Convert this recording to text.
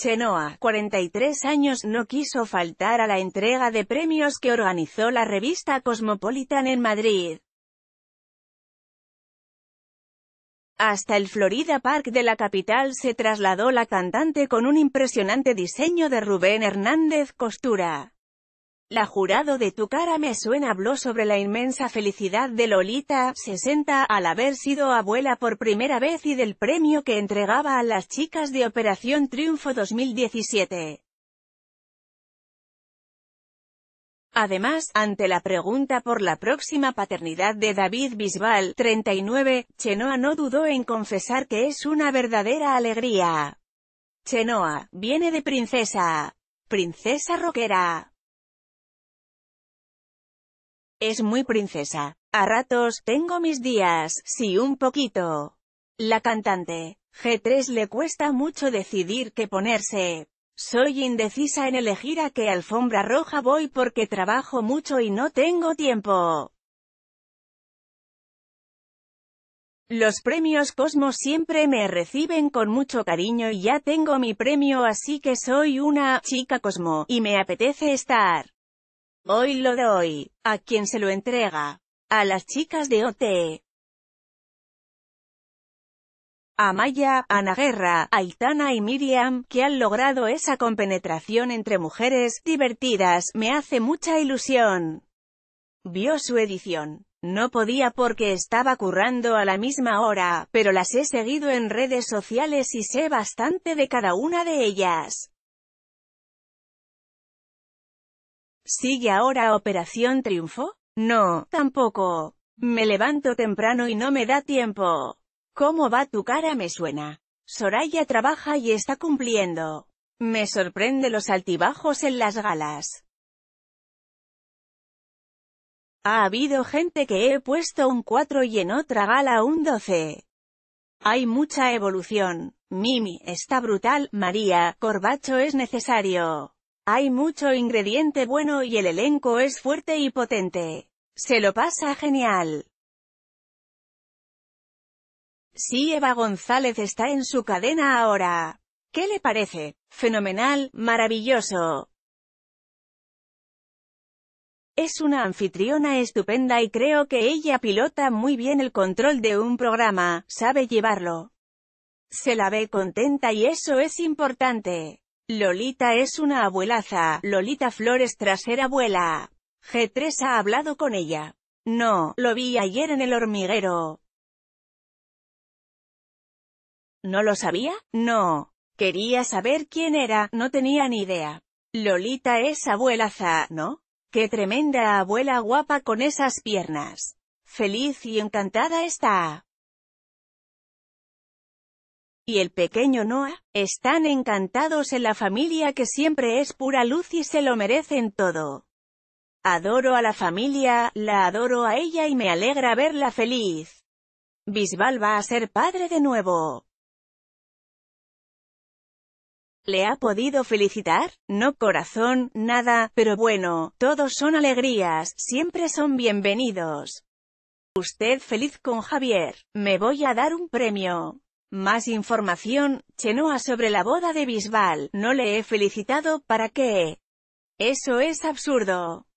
Chenoa, 43 años, no quiso faltar a la entrega de premios que organizó la revista Cosmopolitan en Madrid. Hasta el Florida Park de la capital se trasladó la cantante con un impresionante diseño de Rubén Hernández Costura. La jurado de tu cara me suena habló sobre la inmensa felicidad de Lolita, 60, al haber sido abuela por primera vez y del premio que entregaba a las chicas de Operación Triunfo 2017. Además, ante la pregunta por la próxima paternidad de David Bisbal, 39, Chenoa no dudó en confesar que es una verdadera alegría. Chenoa, viene de princesa. Princesa roquera. Es muy princesa. A ratos, tengo mis días, sí un poquito. La cantante. G3 le cuesta mucho decidir qué ponerse. Soy indecisa en elegir a qué alfombra roja voy porque trabajo mucho y no tengo tiempo. Los premios Cosmo siempre me reciben con mucho cariño y ya tengo mi premio así que soy una chica Cosmo, y me apetece estar. Hoy lo doy. ¿A quién se lo entrega? A las chicas de OT. Amaya, Ana Guerra, Aitana y Miriam, que han logrado esa compenetración entre mujeres, divertidas, me hace mucha ilusión. Vio su edición. No podía porque estaba currando a la misma hora, pero las he seguido en redes sociales y sé bastante de cada una de ellas. ¿Sigue ahora Operación Triunfo? No, tampoco. Me levanto temprano y no me da tiempo. ¿Cómo va tu cara? Me suena. Soraya trabaja y está cumpliendo. Me sorprende los altibajos en las galas. Ha habido gente que he puesto un 4 y en otra gala un 12. Hay mucha evolución. Mimi, está brutal, María, Corbacho es necesario. Hay mucho ingrediente bueno y el elenco es fuerte y potente. Se lo pasa genial. Sí, Eva González está en su cadena ahora. ¿Qué le parece? Fenomenal, maravilloso. Es una anfitriona estupenda y creo que ella pilota muy bien el control de un programa, sabe llevarlo. Se la ve contenta y eso es importante. Lolita es una abuelaza, Lolita Flores tras abuela. G3 ha hablado con ella. No, lo vi ayer en el hormiguero. ¿No lo sabía? No. Quería saber quién era, no tenía ni idea. Lolita es abuelaza, ¿no? Qué tremenda abuela guapa con esas piernas. Feliz y encantada está y el pequeño Noah, están encantados en la familia que siempre es pura luz y se lo merecen todo. Adoro a la familia, la adoro a ella y me alegra verla feliz. Bisbal va a ser padre de nuevo. ¿Le ha podido felicitar? No corazón, nada, pero bueno, todos son alegrías, siempre son bienvenidos. Usted feliz con Javier, me voy a dar un premio. Más información, Chenoa sobre la boda de Bisbal, no le he felicitado, ¿para qué? Eso es absurdo.